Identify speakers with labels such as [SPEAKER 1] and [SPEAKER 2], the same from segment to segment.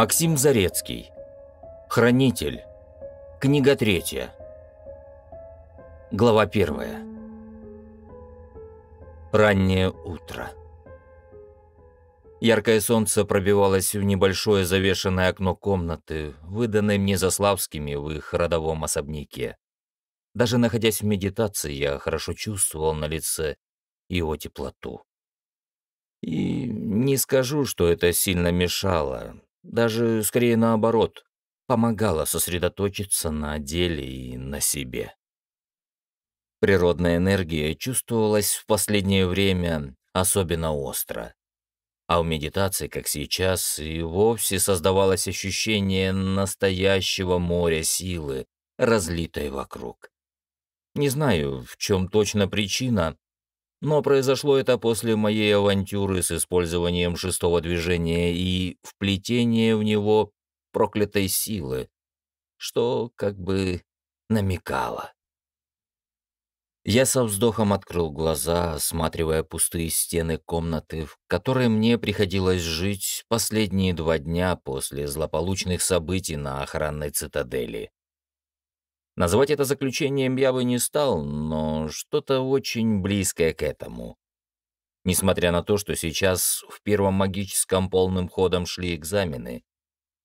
[SPEAKER 1] Максим Зарецкий. Хранитель. Книга третья. Глава первая. Раннее утро. Яркое солнце пробивалось в небольшое завешенное окно комнаты, выданное мне Заславскими в их родовом особняке. Даже находясь в медитации, я хорошо чувствовал на лице его теплоту. И не скажу, что это сильно мешало даже скорее наоборот, помогала сосредоточиться на деле и на себе. Природная энергия чувствовалась в последнее время особенно остро. А у медитации, как сейчас, и вовсе создавалось ощущение настоящего моря силы, разлитой вокруг. Не знаю, в чем точно причина, но произошло это после моей авантюры с использованием шестого движения и вплетения в него проклятой силы, что как бы намекало. Я со вздохом открыл глаза, осматривая пустые стены комнаты, в которой мне приходилось жить последние два дня после злополучных событий на охранной цитадели. Назвать это заключением я бы не стал, но что-то очень близкое к этому. Несмотря на то, что сейчас в первом магическом полным ходом шли экзамены,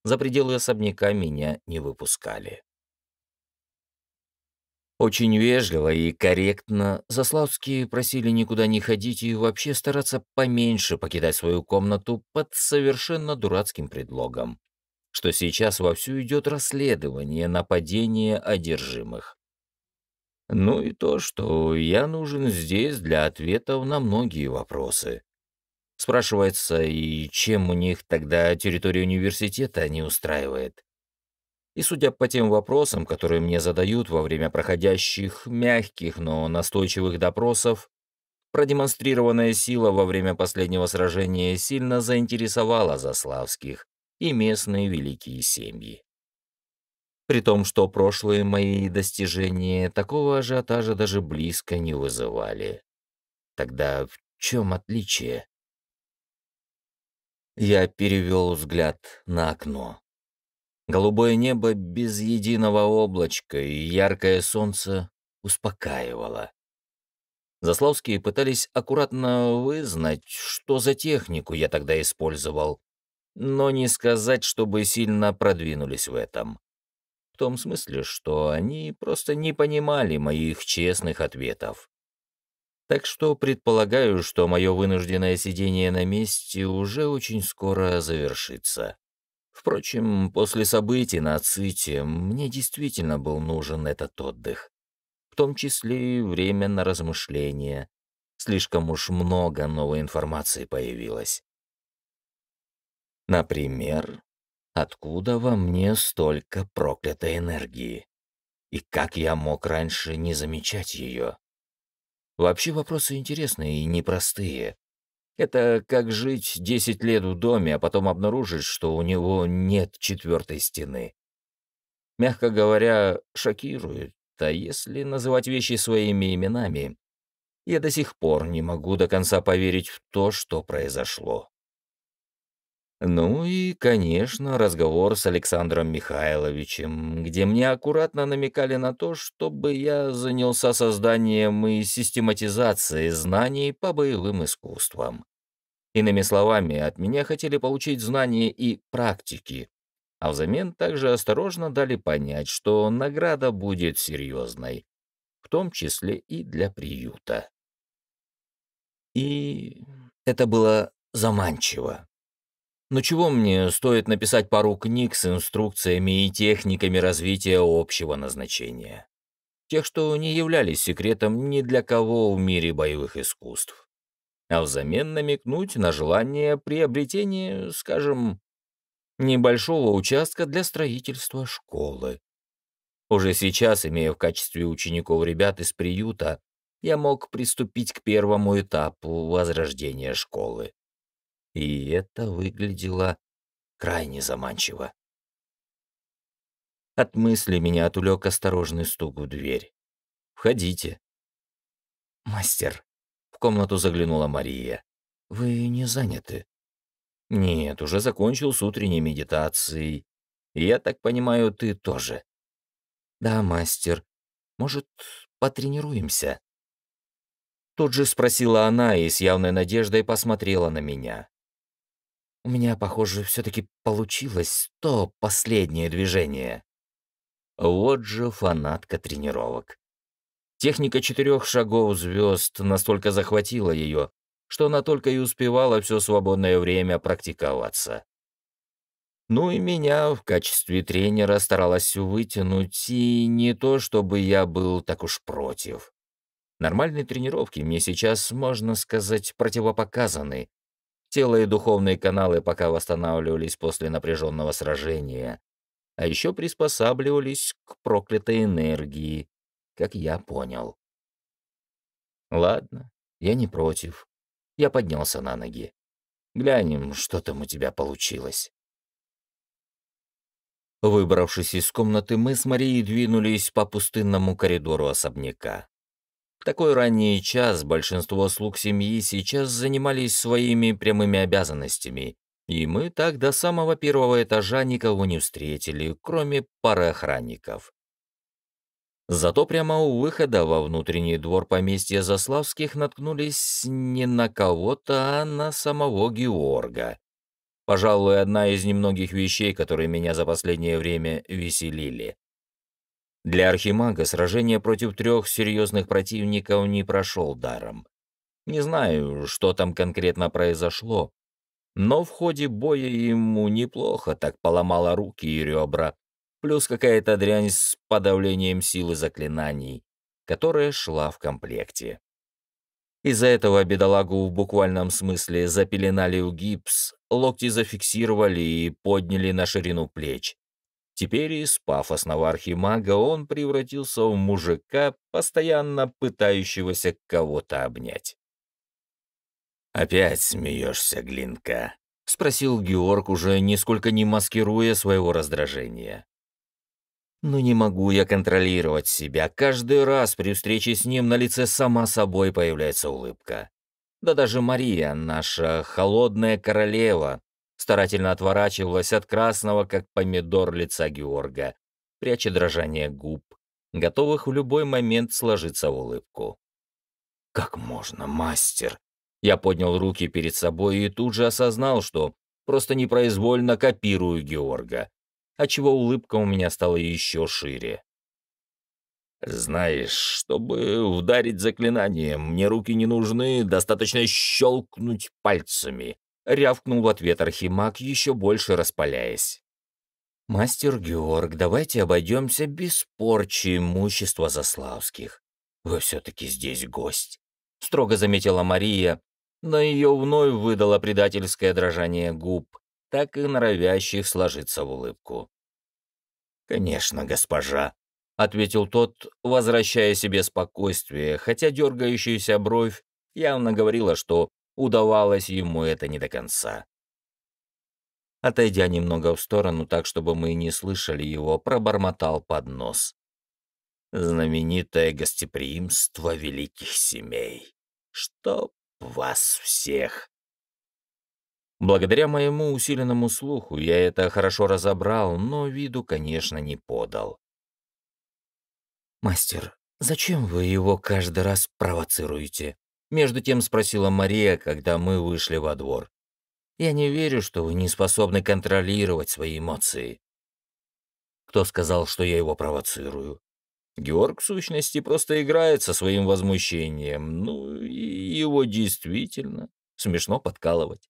[SPEAKER 1] за пределы особняка меня не выпускали. Очень вежливо и корректно Заславские просили никуда не ходить и вообще стараться поменьше покидать свою комнату под совершенно дурацким предлогом что сейчас вовсю идет расследование нападения одержимых. Ну и то, что я нужен здесь для ответов на многие вопросы. Спрашивается, и чем у них тогда территория университета не устраивает? И судя по тем вопросам, которые мне задают во время проходящих мягких, но настойчивых допросов, продемонстрированная сила во время последнего сражения сильно заинтересовала Заславских и местные великие семьи. При том, что прошлые мои достижения такого ажиотажа даже близко не вызывали. Тогда в чем отличие? Я перевел взгляд на окно. Голубое небо без единого облачка и яркое солнце успокаивало. Заславские пытались аккуратно вызнать, что за технику я тогда использовал, но не сказать, чтобы сильно продвинулись в этом. В том смысле, что они просто не понимали моих честных ответов. Так что предполагаю, что мое вынужденное сидение на месте уже очень скоро завершится. Впрочем, после событий на Ците мне действительно был нужен этот отдых. В том числе и время на размышления. Слишком уж много новой информации появилось. Например, откуда во мне столько проклятой энергии? И как я мог раньше не замечать ее? Вообще вопросы интересные и непростые. Это как жить 10 лет в доме, а потом обнаружить, что у него нет четвертой стены. Мягко говоря, шокирует, а если называть вещи своими именами, я до сих пор не могу до конца поверить в то, что произошло. Ну и, конечно, разговор с Александром Михайловичем, где мне аккуратно намекали на то, чтобы я занялся созданием и систематизацией знаний по боевым искусствам. Иными словами, от меня хотели получить знания и практики, а взамен также осторожно дали понять, что награда будет серьезной, в том числе и для приюта. И это было заманчиво. Но чего мне стоит написать пару книг с инструкциями и техниками развития общего назначения? Тех, что не являлись секретом ни для кого в мире боевых искусств. А взамен намекнуть на желание приобретения, скажем, небольшого участка для строительства школы. Уже сейчас, имея в качестве учеников ребят из приюта, я мог приступить к первому этапу возрождения школы и это выглядело крайне заманчиво. От мысли меня отвлек осторожный стук в дверь. «Входите». «Мастер», — в комнату заглянула Мария, — «вы не заняты?» «Нет, уже закончил с утренней медитацией. Я так понимаю, ты тоже». «Да, мастер. Может, потренируемся?» Тут же спросила она и с явной надеждой посмотрела на меня. У меня, похоже, все-таки получилось то последнее движение. Вот же фанатка тренировок. Техника четырех шагов звезд настолько захватила ее, что она только и успевала все свободное время практиковаться. Ну и меня в качестве тренера старалась вытянуть, и не то чтобы я был так уж против. Нормальные тренировки мне сейчас, можно сказать, противопоказаны, Тело и духовные каналы пока восстанавливались после напряженного сражения, а еще приспосабливались к проклятой энергии, как я понял. Ладно, я не против. Я поднялся на ноги. Глянем, что там у тебя получилось. Выбравшись из комнаты, мы с Марией двинулись по пустынному коридору особняка такой ранний час большинство слуг семьи сейчас занимались своими прямыми обязанностями, и мы так до самого первого этажа никого не встретили, кроме пары охранников. Зато прямо у выхода во внутренний двор поместья Заславских наткнулись не на кого-то, а на самого Георга. Пожалуй, одна из немногих вещей, которые меня за последнее время веселили. Для Архимага сражение против трех серьезных противников не прошел даром. Не знаю, что там конкретно произошло, но в ходе боя ему неплохо так поломало руки и ребра, плюс какая-то дрянь с подавлением силы заклинаний, которая шла в комплекте. Из-за этого бедолагу в буквальном смысле запеленали у гипс, локти зафиксировали и подняли на ширину плеч. Теперь из пафосного архимага он превратился в мужика, постоянно пытающегося кого-то обнять. «Опять смеешься, Глинка?» — спросил Георг, уже нисколько не маскируя своего раздражения. «Ну не могу я контролировать себя. Каждый раз при встрече с ним на лице сама собой появляется улыбка. Да даже Мария, наша холодная королева, старательно отворачивалась от красного, как помидор лица Георга, пряча дрожание губ, готовых в любой момент сложиться в улыбку. «Как можно, мастер?» Я поднял руки перед собой и тут же осознал, что просто непроизвольно копирую Георга, отчего улыбка у меня стала еще шире. «Знаешь, чтобы ударить заклинанием, мне руки не нужны, достаточно щелкнуть пальцами», Рявкнул в ответ Архимаг, еще больше распаляясь. «Мастер Георг, давайте обойдемся без порчи имущества Заславских. Вы все-таки здесь гость», — строго заметила Мария, но ее вновь выдало предательское дрожание губ, так и норовящих сложиться в улыбку. «Конечно, госпожа», — ответил тот, возвращая себе спокойствие, хотя дергающаяся бровь явно говорила, что удавалось ему это не до конца. Отойдя немного в сторону, так чтобы мы не слышали его, пробормотал под нос. «Знаменитое гостеприимство великих семей. Чтоб вас всех!» Благодаря моему усиленному слуху я это хорошо разобрал, но виду, конечно, не подал. «Мастер, зачем вы его каждый раз провоцируете?» Между тем спросила Мария, когда мы вышли во двор. «Я не верю, что вы не способны контролировать свои эмоции». Кто сказал, что я его провоцирую? Георг, в сущности, просто играет со своим возмущением. Ну, и его действительно смешно подкалывать.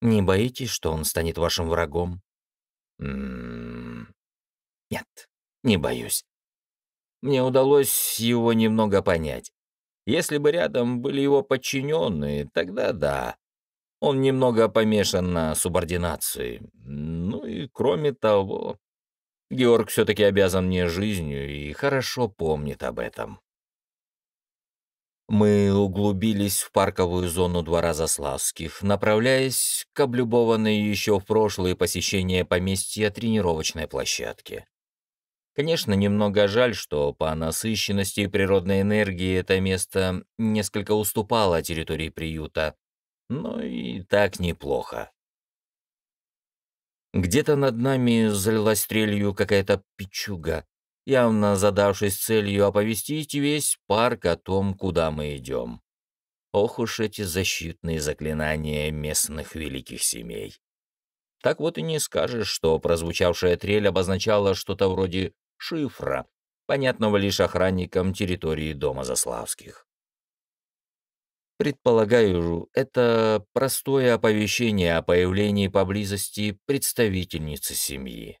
[SPEAKER 1] Не боитесь, что он станет вашим врагом? «М-м-м, нет, не боюсь. Мне удалось его немного понять. Если бы рядом были его подчиненные, тогда да. Он немного помешан на субординации. Ну и кроме того, Георг все-таки обязан мне жизнью и хорошо помнит об этом. Мы углубились в парковую зону двора Заславских, направляясь к облюбованной еще в прошлые посещения поместья тренировочной площадке. Конечно, немного жаль, что по насыщенности природной энергии это место несколько уступало территории приюта, но и так неплохо. Где-то над нами залилась стрелью какая-то печуга, явно задавшись целью оповестить весь парк о том, куда мы идем. Ох уж эти защитные заклинания местных великих семей. Так вот и не скажешь, что прозвучавшая трель обозначала что-то вроде шифра, понятного лишь охранникам территории дома Заславских. Предполагаю, это простое оповещение о появлении поблизости представительницы семьи.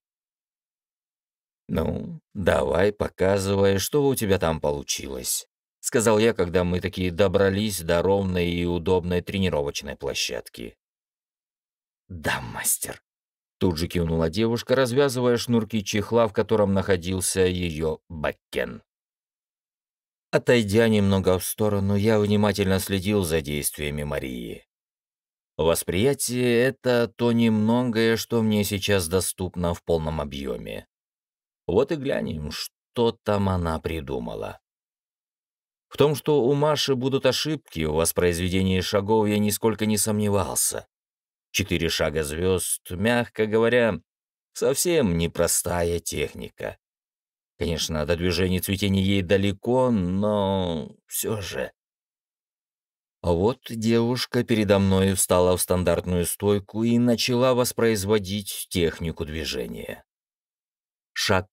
[SPEAKER 1] «Ну, давай, показывай, что у тебя там получилось», — сказал я, когда мы такие добрались до ровной и удобной тренировочной площадки. «Да, мастер», Тут же кивнула девушка, развязывая шнурки чехла, в котором находился ее бакен. Отойдя немного в сторону, я внимательно следил за действиями Марии. Восприятие — это то немногое, что мне сейчас доступно в полном объеме. Вот и глянем, что там она придумала. В том, что у Маши будут ошибки в воспроизведении шагов, я нисколько не сомневался. Четыре шага звезд, мягко говоря, совсем непростая техника. Конечно, до движения цветения ей далеко, но все же. А вот девушка передо мной встала в стандартную стойку и начала воспроизводить технику движения. Шаг.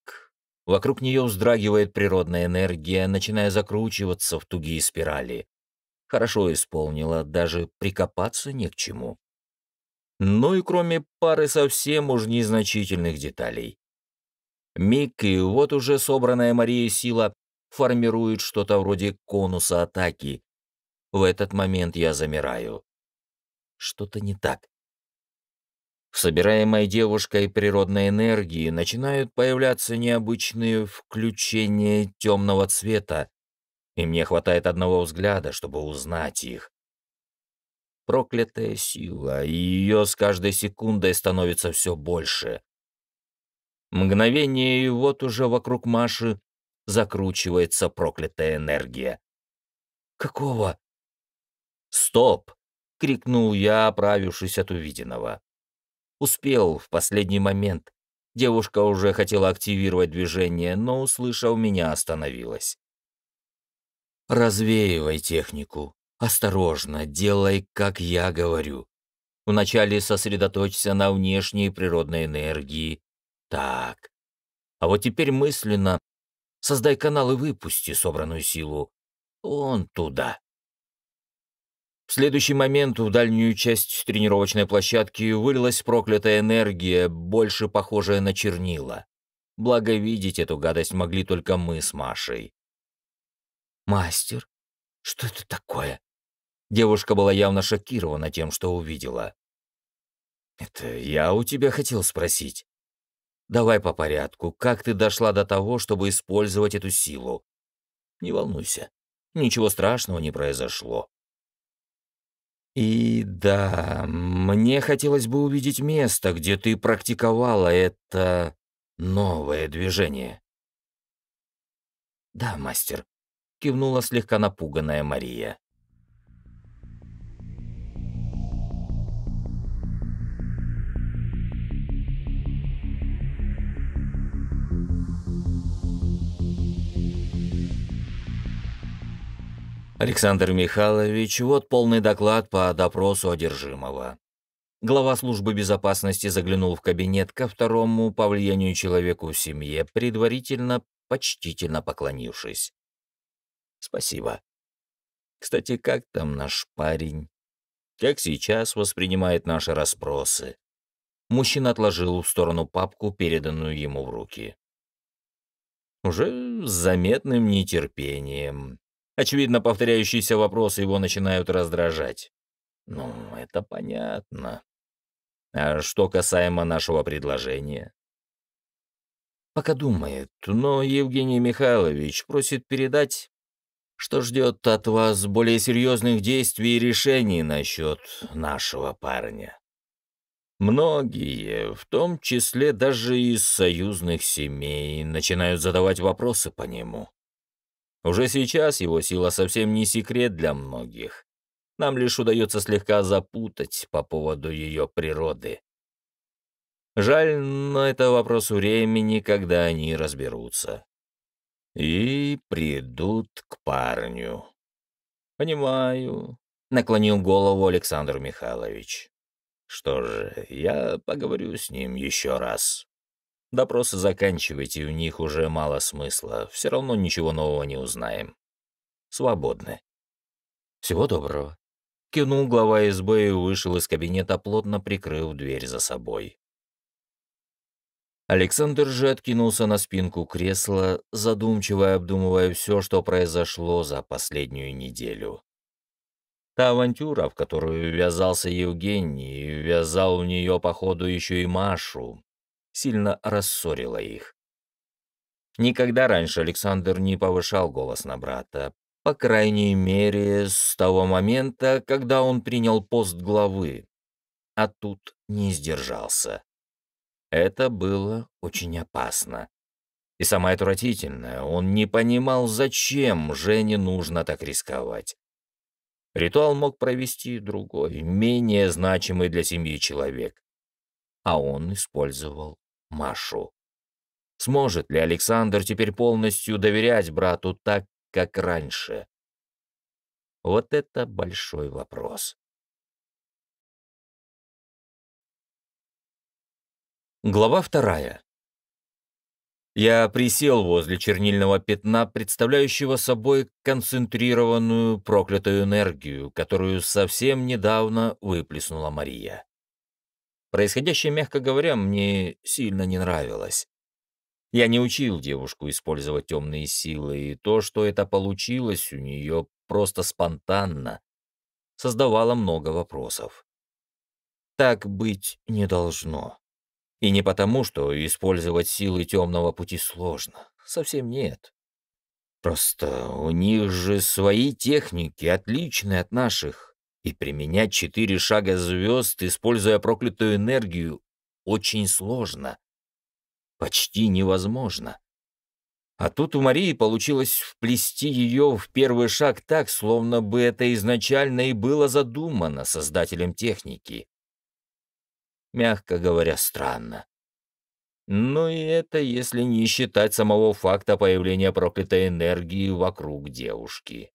[SPEAKER 1] Вокруг нее вздрагивает природная энергия, начиная закручиваться в тугие спирали. Хорошо исполнила, даже прикопаться не к чему ну и кроме пары совсем уж незначительных деталей. Миг и вот уже собранная Мария сила формирует что-то вроде конуса атаки. В этот момент я замираю. Что-то не так. В собираемой девушкой природной энергии начинают появляться необычные включения темного цвета, и мне хватает одного взгляда, чтобы узнать их проклятая сила, и ее с каждой секундой становится все больше. Мгновение, и вот уже вокруг Маши закручивается проклятая энергия. «Какого?» «Стоп!» — крикнул я, оправившись от увиденного. Успел в последний момент. Девушка уже хотела активировать движение, но, услышав меня, остановилась. «Развеивай технику», Осторожно, делай, как я говорю. Вначале сосредоточься на внешней природной энергии. Так. А вот теперь мысленно создай канал и выпусти собранную силу. Он туда. В следующий момент в дальнюю часть тренировочной площадки вылилась проклятая энергия, больше похожая на чернила. Благо, видеть эту гадость могли только мы с Машей. «Мастер, что это такое?» Девушка была явно шокирована тем, что увидела. «Это я у тебя хотел спросить. Давай по порядку, как ты дошла до того, чтобы использовать эту силу? Не волнуйся, ничего страшного не произошло». «И да, мне хотелось бы увидеть место, где ты практиковала это новое движение». «Да, мастер», — кивнула слегка напуганная Мария. Александр Михайлович, вот полный доклад по допросу одержимого. Глава службы безопасности заглянул в кабинет ко второму по влиянию человеку в семье, предварительно почтительно поклонившись. «Спасибо. Кстати, как там наш парень? Как сейчас воспринимает наши расспросы?» Мужчина отложил в сторону папку, переданную ему в руки. Уже с заметным нетерпением. Очевидно, повторяющиеся вопросы его начинают раздражать. Ну, это понятно. А что касаемо нашего предложения? Пока думает, но Евгений Михайлович просит передать, что ждет от вас более серьезных действий и решений насчет нашего парня. Многие, в том числе даже из союзных семей, начинают задавать вопросы по нему. Уже сейчас его сила совсем не секрет для многих. Нам лишь удается слегка запутать по поводу ее природы. Жаль, но это вопрос времени, когда они разберутся. И придут к парню. «Понимаю», — наклонил голову Александр Михайлович. «Что же, я поговорю с ним еще раз». Допросы заканчивайте, у них уже мало смысла. Все равно ничего нового не узнаем. Свободны. Всего доброго. Кинул глава СБ и вышел из кабинета, плотно прикрыв дверь за собой. Александр же откинулся на спинку кресла, задумчиво обдумывая все, что произошло за последнюю неделю. Та авантюра, в которую ввязался Евгений, ввязал в нее, походу, еще и Машу, сильно рассорила их. Никогда раньше Александр не повышал голос на брата, по крайней мере, с того момента, когда он принял пост главы. А тут не сдержался. Это было очень опасно. И самое отвратительное, он не понимал, зачем Жене нужно так рисковать. Ритуал мог провести другой, менее значимый для семьи человек а он использовал Машу. Сможет ли Александр теперь полностью доверять брату так, как раньше? Вот это большой вопрос. Глава вторая. Я присел возле чернильного пятна, представляющего собой концентрированную проклятую энергию, которую совсем недавно выплеснула Мария. Происходящее, мягко говоря, мне сильно не нравилось. Я не учил девушку использовать темные силы, и то, что это получилось у нее просто спонтанно, создавало много вопросов. Так быть не должно. И не потому, что использовать силы темного пути сложно. Совсем нет. Просто у них же свои техники, отличные от наших. И применять четыре шага звезд, используя проклятую энергию, очень сложно. Почти невозможно. А тут у Марии получилось вплести ее в первый шаг так, словно бы это изначально и было задумано создателем техники. Мягко говоря, странно. Но ну и это если не считать самого факта появления проклятой энергии вокруг девушки.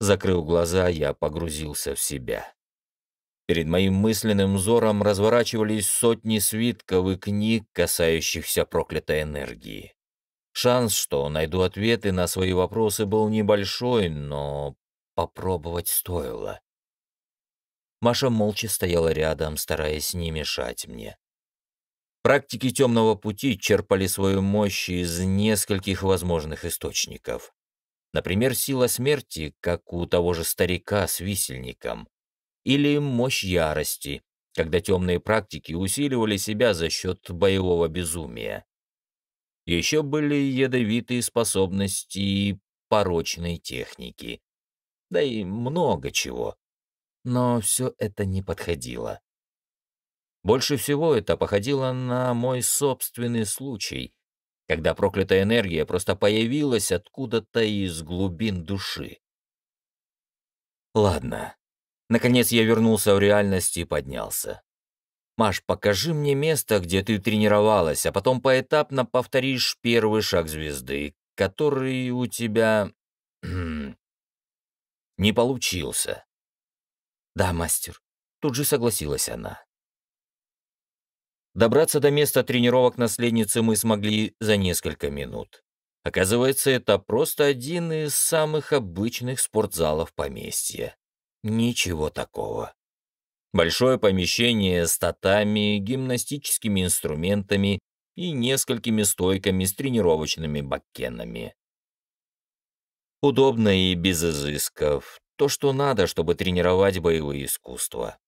[SPEAKER 1] Закрыл глаза, я погрузился в себя. Перед моим мысленным взором разворачивались сотни свитков и книг, касающихся проклятой энергии. Шанс, что найду ответы на свои вопросы, был небольшой, но попробовать стоило. Маша молча стояла рядом, стараясь не мешать мне. Практики темного пути черпали свою мощь из нескольких возможных источников. Например, сила смерти, как у того же старика с висельником. Или мощь ярости, когда темные практики усиливали себя за счет боевого безумия. Еще были ядовитые способности и порочные техники. Да и много чего. Но все это не подходило. Больше всего это походило на мой собственный случай, когда проклятая энергия просто появилась откуда-то из глубин души. Ладно. Наконец я вернулся в реальность и поднялся. «Маш, покажи мне место, где ты тренировалась, а потом поэтапно повторишь первый шаг звезды, который у тебя... Хм, не получился». «Да, мастер», — тут же согласилась она. Добраться до места тренировок наследницы мы смогли за несколько минут. Оказывается, это просто один из самых обычных спортзалов поместья. Ничего такого. Большое помещение с татами, гимнастическими инструментами и несколькими стойками с тренировочными баккенами. Удобно и без изысков. То, что надо, чтобы тренировать боевые искусства.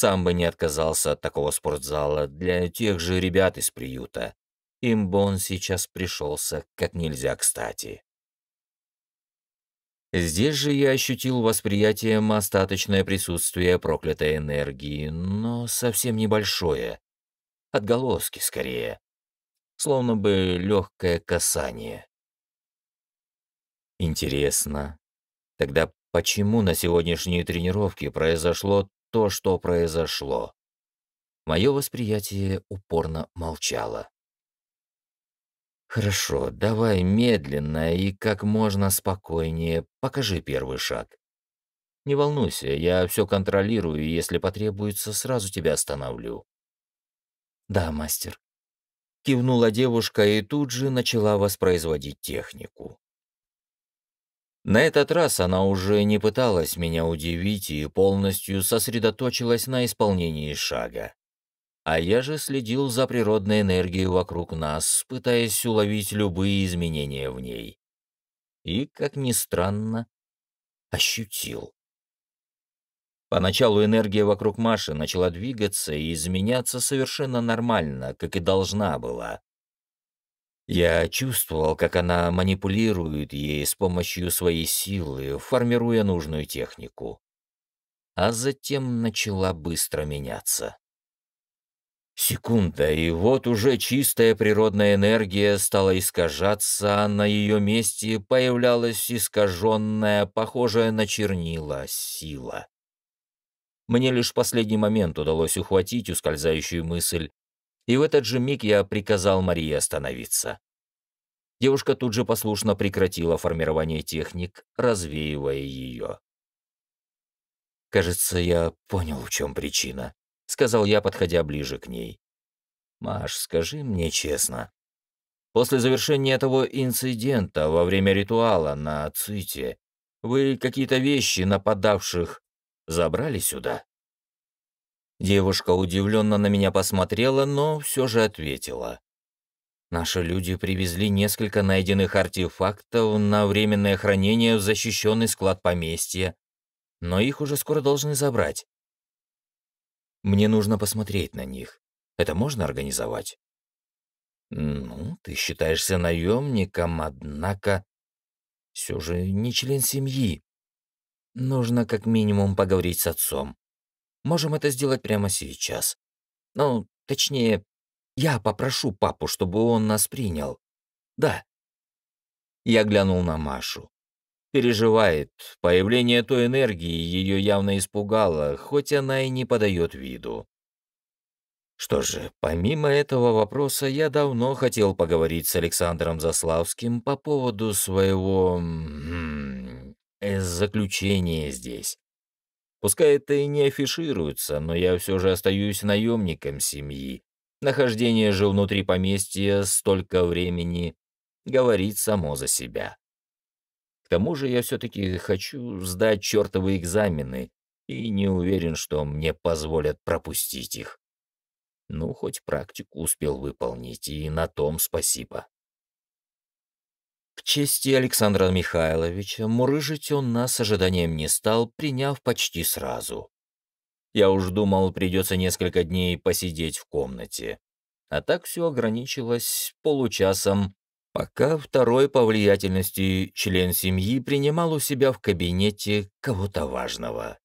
[SPEAKER 1] Сам бы не отказался от такого спортзала для тех же ребят из приюта. Им бы он сейчас пришелся как нельзя кстати. Здесь же я ощутил восприятием остаточное присутствие проклятой энергии, но совсем небольшое. Отголоски скорее. Словно бы легкое касание. Интересно, тогда почему на сегодняшней тренировке произошло то, что произошло. Мое восприятие упорно молчало. «Хорошо, давай медленно и как можно спокойнее покажи первый шаг. Не волнуйся, я все контролирую, и если потребуется, сразу тебя остановлю». «Да, мастер». Кивнула девушка и тут же начала воспроизводить технику. На этот раз она уже не пыталась меня удивить и полностью сосредоточилась на исполнении шага. А я же следил за природной энергией вокруг нас, пытаясь уловить любые изменения в ней. И, как ни странно, ощутил. Поначалу энергия вокруг Маши начала двигаться и изменяться совершенно нормально, как и должна была. Я чувствовал, как она манипулирует ей с помощью своей силы, формируя нужную технику. А затем начала быстро меняться. Секунда, и вот уже чистая природная энергия стала искажаться, а на ее месте появлялась искаженная, похожая на чернила, сила. Мне лишь в последний момент удалось ухватить ускользающую мысль, и в этот же миг я приказал Марии остановиться. Девушка тут же послушно прекратила формирование техник, развеивая ее. «Кажется, я понял, в чем причина», — сказал я, подходя ближе к ней. «Маш, скажи мне честно. После завершения того инцидента во время ритуала на Ците вы какие-то вещи нападавших забрали сюда?» Девушка удивленно на меня посмотрела, но все же ответила. Наши люди привезли несколько найденных артефактов на временное хранение в защищенный склад поместья, но их уже скоро должны забрать. Мне нужно посмотреть на них. Это можно организовать? Ну, ты считаешься наемником, однако... Все же не член семьи. Нужно как минимум поговорить с отцом. Можем это сделать прямо сейчас. Ну, точнее, я попрошу папу, чтобы он нас принял. Да. Я глянул на Машу. Переживает. Появление той энергии ее явно испугало, хоть она и не подает виду. Что же, помимо этого вопроса, я давно хотел поговорить с Александром Заславским по поводу своего... М э, заключения здесь. Пускай это и не афишируется, но я все же остаюсь наемником семьи. Нахождение же внутри поместья столько времени говорит само за себя. К тому же я все-таки хочу сдать чертовы экзамены и не уверен, что мне позволят пропустить их. Ну, хоть практику успел выполнить, и на том спасибо. К чести Александра Михайловича, мурыжить он нас ожиданием не стал, приняв почти сразу. Я уж думал, придется несколько дней посидеть в комнате. А так все ограничилось получасом, пока второй по влиятельности член семьи принимал у себя в кабинете кого-то важного.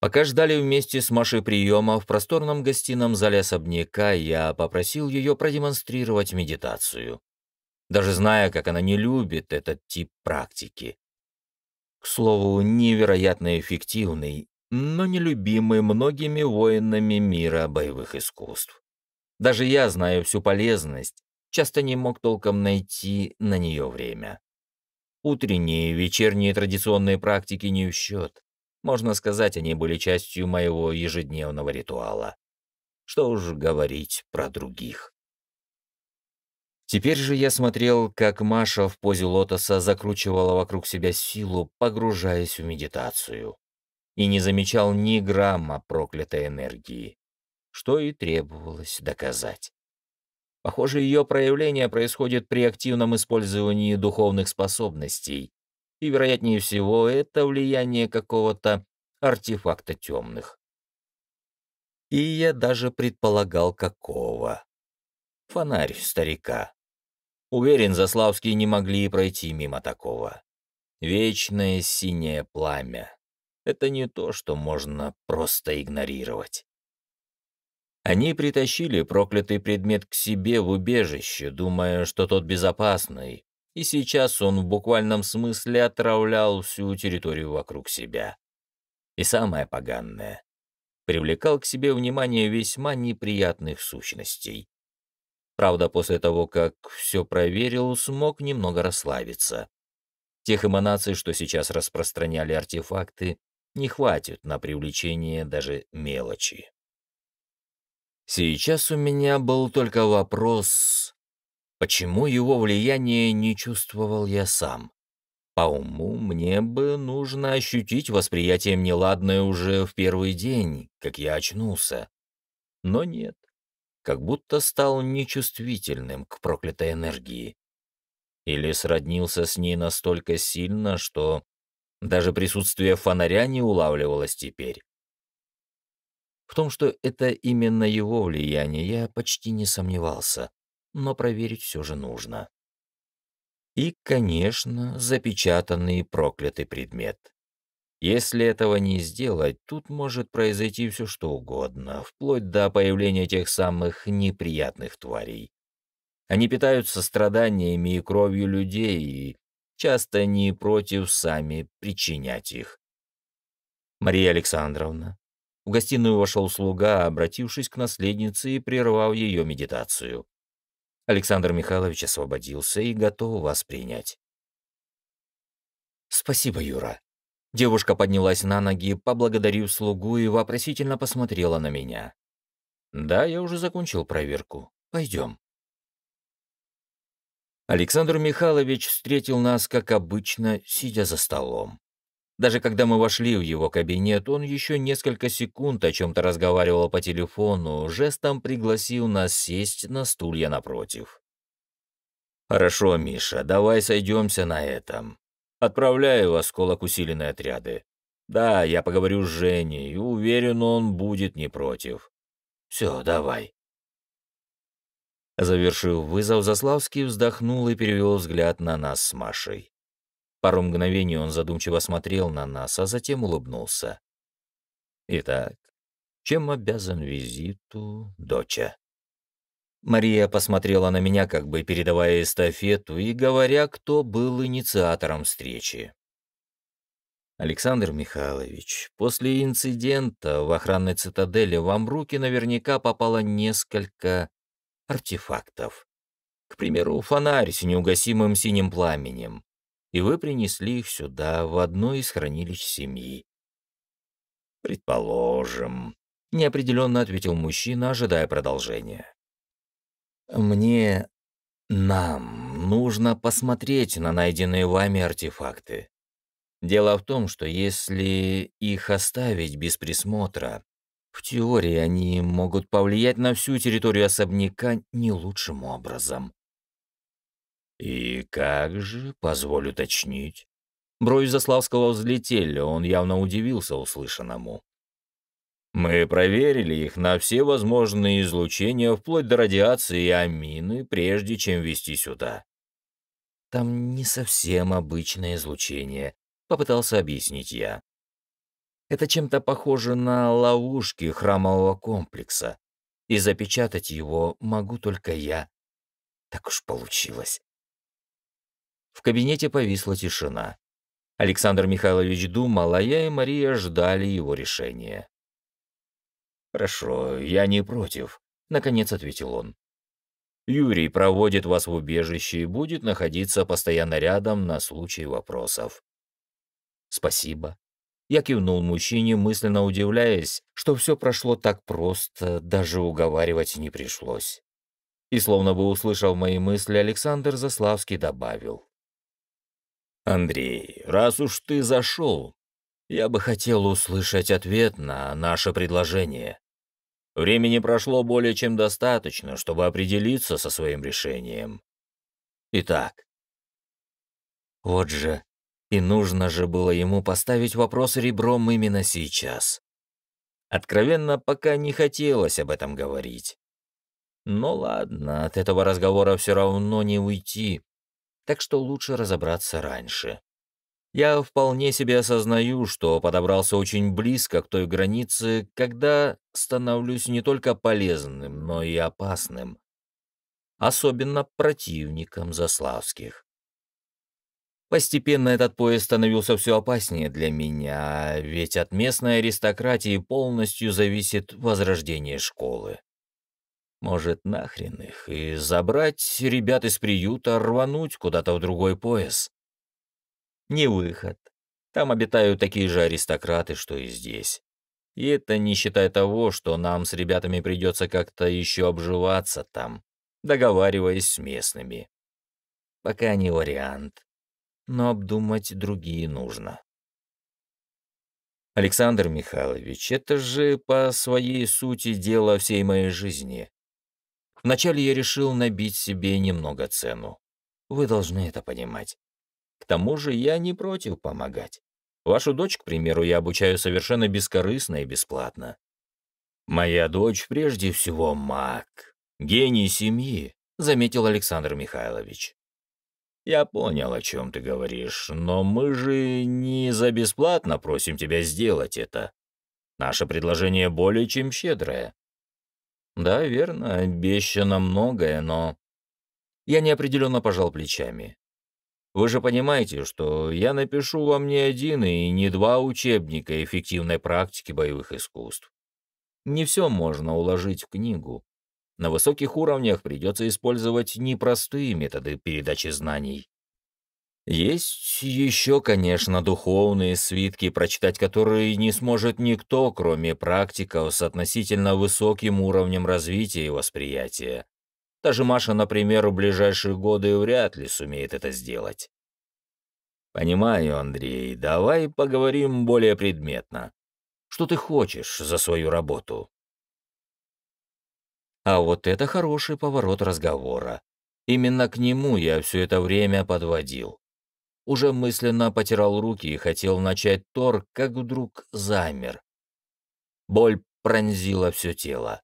[SPEAKER 1] Пока ждали вместе с Машей приема в просторном гостином зале особняка, я попросил ее продемонстрировать медитацию даже зная, как она не любит этот тип практики. К слову, невероятно эффективный, но нелюбимый многими воинами мира боевых искусств. Даже я, знаю всю полезность, часто не мог толком найти на нее время. Утренние и вечерние традиционные практики не в счет. Можно сказать, они были частью моего ежедневного ритуала. Что уж говорить про других. Теперь же я смотрел, как Маша в позе лотоса закручивала вокруг себя силу, погружаясь в медитацию. И не замечал ни грамма проклятой энергии, что и требовалось доказать. Похоже, ее проявление происходит при активном использовании духовных способностей, и, вероятнее всего, это влияние какого-то артефакта темных. И я даже предполагал, какого. Фонарь старика. Уверен, Заславские не могли пройти мимо такого. Вечное синее пламя — это не то, что можно просто игнорировать. Они притащили проклятый предмет к себе в убежище, думая, что тот безопасный, и сейчас он в буквальном смысле отравлял всю территорию вокруг себя. И самое поганное — привлекал к себе внимание весьма неприятных сущностей. Правда, после того, как все проверил, смог немного расслабиться. Тех эманаций, что сейчас распространяли артефакты, не хватит на привлечение даже мелочи. Сейчас у меня был только вопрос, почему его влияние не чувствовал я сам. По уму мне бы нужно ощутить восприятием неладное уже в первый день, как я очнулся. Но нет как будто стал нечувствительным к проклятой энергии. Или сроднился с ней настолько сильно, что даже присутствие фонаря не улавливалось теперь. В том, что это именно его влияние, я почти не сомневался, но проверить все же нужно. И, конечно, запечатанный проклятый предмет. Если этого не сделать, тут может произойти все что угодно, вплоть до появления тех самых неприятных тварей. Они питаются страданиями и кровью людей и часто не против сами причинять их. Мария Александровна. В гостиную вошел слуга, обратившись к наследнице и прервал ее медитацию. Александр Михайлович освободился и готов вас принять. «Спасибо, Юра», Девушка поднялась на ноги, поблагодарив слугу и вопросительно посмотрела на меня. «Да, я уже закончил проверку. Пойдем». Александр Михайлович встретил нас, как обычно, сидя за столом. Даже когда мы вошли в его кабинет, он еще несколько секунд о чем-то разговаривал по телефону, жестом пригласил нас сесть на стулья напротив. «Хорошо, Миша, давай сойдемся на этом. Отправляю осколок усиленные отряды. Да, я поговорю с Женей, уверен, он будет не против. Все, давай. Завершив вызов, Заславский вздохнул и перевел взгляд на нас с Машей. Пару мгновений он задумчиво смотрел на нас, а затем улыбнулся. «Итак, чем обязан визиту доча?» Мария посмотрела на меня, как бы передавая эстафету и говоря, кто был инициатором встречи. Александр Михайлович, после инцидента в охранной цитадели вам в руки наверняка попало несколько артефактов. К примеру, фонарь с неугасимым синим пламенем. И вы принесли их сюда, в одно из хранилищ семьи. «Предположим», — неопределенно ответил мужчина, ожидая продолжения. Мне... нам нужно посмотреть на найденные вами артефакты. Дело в том, что если их оставить без присмотра, в теории они могут повлиять на всю территорию особняка не лучшим образом. И как же, позволю уточнить? Брови Заславского взлетели, он явно удивился услышанному. Мы проверили их на все возможные излучения, вплоть до радиации и амины, прежде чем везти сюда. Там не совсем обычное излучение, попытался объяснить я. Это чем-то похоже на ловушки храмового комплекса, и запечатать его могу только я. Так уж получилось. В кабинете повисла тишина. Александр Михайлович думал, а я и Мария ждали его решения. «Хорошо, я не против», — наконец ответил он. «Юрий проводит вас в убежище и будет находиться постоянно рядом на случай вопросов». «Спасибо». Я кивнул мужчине, мысленно удивляясь, что все прошло так просто, даже уговаривать не пришлось. И словно бы услышав мои мысли, Александр Заславский добавил. «Андрей, раз уж ты зашел, я бы хотел услышать ответ на наше предложение. Времени прошло более чем достаточно, чтобы определиться со своим решением. Итак. Вот же, и нужно же было ему поставить вопрос ребром именно сейчас. Откровенно, пока не хотелось об этом говорить. Но ну ладно, от этого разговора все равно не уйти, так что лучше разобраться раньше. Я вполне себе осознаю, что подобрался очень близко к той границе, когда становлюсь не только полезным, но и опасным. Особенно противником Заславских. Постепенно этот поезд становился все опаснее для меня, ведь от местной аристократии полностью зависит возрождение школы. Может, нахрен их и забрать ребят из приюта, рвануть куда-то в другой пояс? не выход. Там обитают такие же аристократы, что и здесь. И это не считая того, что нам с ребятами придется как-то еще обживаться там, договариваясь с местными. Пока не вариант. Но обдумать другие нужно. Александр Михайлович, это же по своей сути дело всей моей жизни. Вначале я решил набить себе немного цену. Вы должны это понимать тому же я не против помогать. Вашу дочь, к примеру, я обучаю совершенно бескорыстно и бесплатно. Моя дочь прежде всего маг, гений семьи, заметил Александр Михайлович. Я понял, о чем ты говоришь, но мы же не за бесплатно просим тебя сделать это. Наше предложение более чем щедрое. Да, верно, обещано многое, но... Я неопределенно пожал плечами. Вы же понимаете, что я напишу вам не один и не два учебника эффективной практики боевых искусств. Не все можно уложить в книгу. На высоких уровнях придется использовать непростые методы передачи знаний. Есть еще, конечно, духовные свитки, прочитать которые не сможет никто, кроме практиков с относительно высоким уровнем развития и восприятия. Та же Маша, например, в ближайшие годы вряд ли сумеет это сделать. Понимаю, Андрей, давай поговорим более предметно. Что ты хочешь за свою работу? А вот это хороший поворот разговора. Именно к нему я все это время подводил. Уже мысленно потирал руки и хотел начать торг, как вдруг замер. Боль пронзила все тело.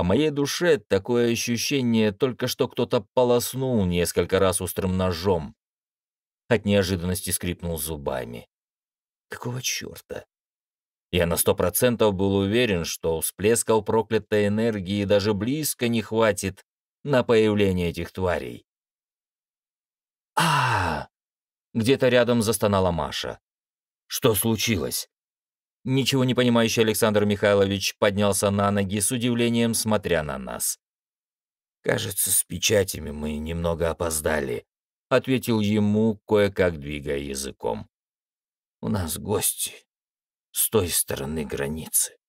[SPEAKER 1] По моей душе такое ощущение только что кто-то полоснул несколько раз острым ножом. От неожиданности скрипнул зубами. Какого черта? Я на сто процентов был уверен, что всплескал проклятой энергии даже близко не хватит на появление этих тварей. -а Где-то рядом застонала Маша. «Что случилось?» Ничего не понимающий Александр Михайлович поднялся на ноги с удивлением, смотря на нас. «Кажется, с печатями мы немного опоздали», — ответил ему, кое-как двигая языком. «У нас гости с той стороны границы».